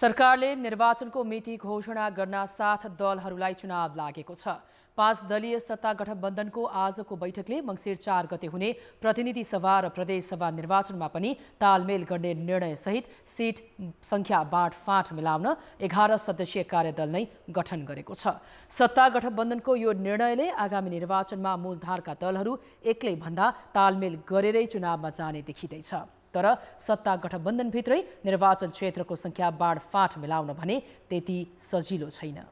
सरकारले निर्वाचनको मिति घोषणा गर्न साथ दलहरूलाई चुनाव लागेको छ पाँच दलीय सत्ता गठबन्धनको आजको बैठकले मङ्सिर चार गते हुने प्रतिनिधि सभा र प्रदेशसभा निर्वाचनमा पनि तालमेल गर्ने निर्णयसहित सिट सङ्ख्या बाँडफाँट मिलाउन एघार सदस्यीय कार्यदल नै गठन गरेको छ सत्ता गठबन्धनको यो निर्णयले आगामी निर्वाचनमा मूलधारका दलहरू एक्लै भन्दा तालमेल गरेरै चुनावमा जाने देखिँदैछ तर सत्ता गठबन्धनभित्रै निर्वाचन क्षेत्रको सङ्ख्या बाँडफाँट मिलाउन भने त्यति सजिलो छैन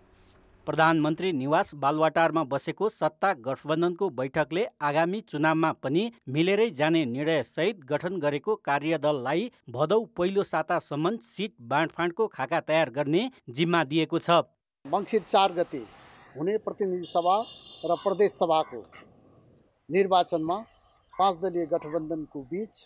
प्रधानमन्त्री निवास बालवाटारमा बसेको सत्ता गठबन्धनको बैठकले आगामी चुनावमा पनि मिलेरै जाने निर्णयसहित गठन गरेको कार्यदललाई भदौ पहिलो सातासम्म सिट बाँडफाँडको खाका तयार गर्ने जिम्मा दिएको छ मङ्सिर चार गते हुने प्रतिनिधि सभा र प्रदेश सभाको निर्वाचनमा पाँच दलीय गठबन्धनको बिच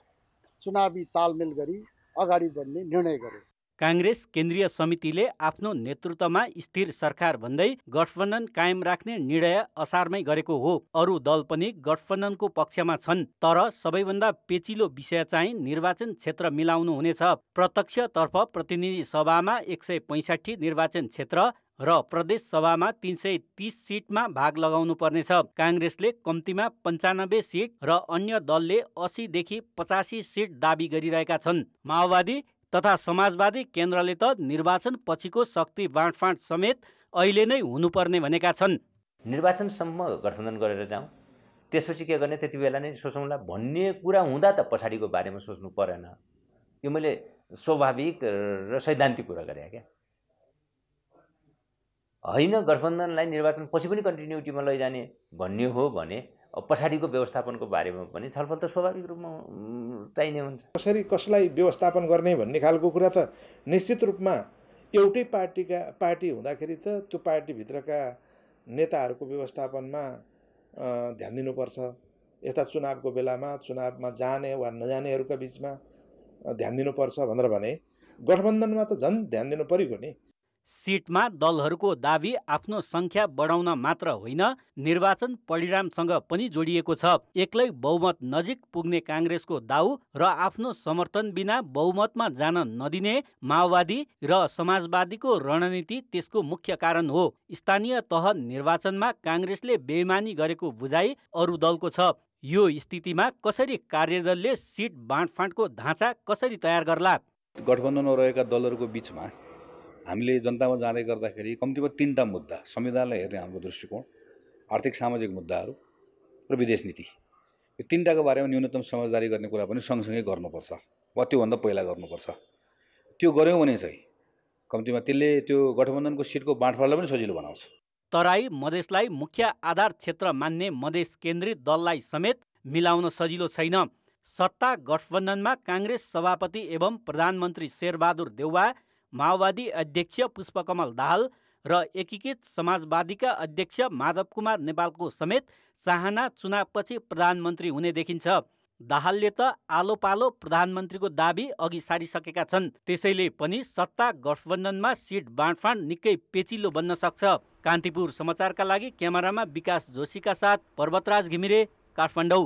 चुनावी तालमेल गरी अगाडि बढ्ने निर्णय गरे काङ्ग्रेस केन्द्रीय समितिले आफ्नो नेतृत्वमा स्थिर सरकार भन्दै गठबन्धन कायम राख्ने निर्णय असारमै गरेको हो अरू दल पनि गठबन्धनको पक्षमा छन् तर सबैभन्दा पेचिलो विषय चाहिँ निर्वाचन क्षेत्र मिलाउनु हुनेछ प्रत्यक्षतर्फ प्रतिनिधि सभामा एक सय पैँसाठी निर्वाचन क्षेत्र र प्रदेश सभामा तिन सय तिस सिटमा भाग लगाउनु पर्नेछ काङ्ग्रेसले कम्तीमा पन्चानब्बे सिट र अन्य दलले असीदेखि पचासी सिट दावी गरिरहेका छन् माओवादी तथा समाजवादी केन्द्रले त निर्वाचन पछिको शक्ति बाँडफाँड समेत अहिले नै हुनुपर्ने भनेका छन् निर्वाचनसम्म गठबन्धन गरेर जाउँ त्यसपछि के गर्ने त्यति बेला नै सोचौँला भन्ने कुरा हुँदा त पछाडिको बारेमा सोच्नु परेन यो मैले स्वाभाविक र सैद्धान्तिक कुरा गरेँ क्या होइन गठबन्धनलाई निर्वाचन पछि पनि कन्टिन्युटीमा लैजाने भन्ने हो भने पछाडिको व्यवस्थापनको बारेमा पनि छलफल त स्वाभाविक रूपमा चाहिने हुन्छ कसरी कसलाई व्यवस्थापन गर्ने भन्ने खालको कुरा त निश्चित रूपमा एउटै पार्टीका पार्टी हुँदाखेरि त त्यो पार्टीभित्रका नेताहरूको व्यवस्थापनमा ध्यान दिनुपर्छ यस्ता चुनावको बेलामा चुनावमा जाने वा नजानेहरूका बिचमा ध्यान दिनुपर्छ भनेर भने गठबन्धनमा त झन् ध्यान दिनु परेको नि सिटमा दलहरूको दावी आफ्नो सङ्ख्या बढाउन मात्र होइन निर्वाचन परिणामसँग पनि जोडिएको छ एक्लै बहुमत नजिक पुग्ने काङ्ग्रेसको दाउ र आफ्नो समर्थन बिना बहुमतमा जान नदिने माओवादी र समाजवादीको रणनीति त्यसको मुख्य कारण हो स्थानीय तह निर्वाचनमा काङ्ग्रेसले बेमानी गरेको बुझाइ अरू दलको छ यो स्थितिमा कसरी कार्यदलले सिट बाँडफाँडको ढाँचा कसरी तयार गर्ला गठबन्धनमा रहेका दलहरूको बिचमा हामीले जनतामा जाँदै गर्दाखेरि कम्तीमा तिनवटा मुद्दा संविधानलाई हेर्ने हाम्रो दृष्टिकोण आर्थिक सामाजिक मुद्दाहरू र विदेश नीति यो तिनवटाको बारेमा न्यूनतम समझदारी गर्ने कुरा पनि सँगसँगै गर्नुपर्छ वा त्योभन्दा पहिला गर्नुपर्छ त्यो गऱ्यौँ भने चाहिँ कम्तीमा त्यसले त्यो गठबन्धनको सिटको बाँडफाँडलाई पनि सजिलो बनाउँछ तराई मधेसलाई मुख्य आधार क्षेत्र मान्ने मधेस केन्द्रित दललाई समेत मिलाउन सजिलो छैन सत्ता गठबन्धनमा काङ्ग्रेस सभापति एवं प्रधानमन्त्री शेरबहादुर देउवा माओवादी अध्यक्ष पुष्पकमल दाहाल र एकीकृत समाजवादीका अध्यक्ष माधव कुमार नेपालको समेत चाहना चुनावपछि प्रधानमन्त्री हुने देखिन्छ दाहालले त आलो पालो प्रधानमन्त्रीको दावी अघि सारिसकेका छन् त्यसैले पनि सत्ता गठबन्धनमा सिट बाँडफाँड निकै पेचिलो बन्न सक्छ कान्तिपुर समाचारका लागि क्यामेरामा विकास जोशीका साथ पर्वतराज घिमिरे काठमाडौँ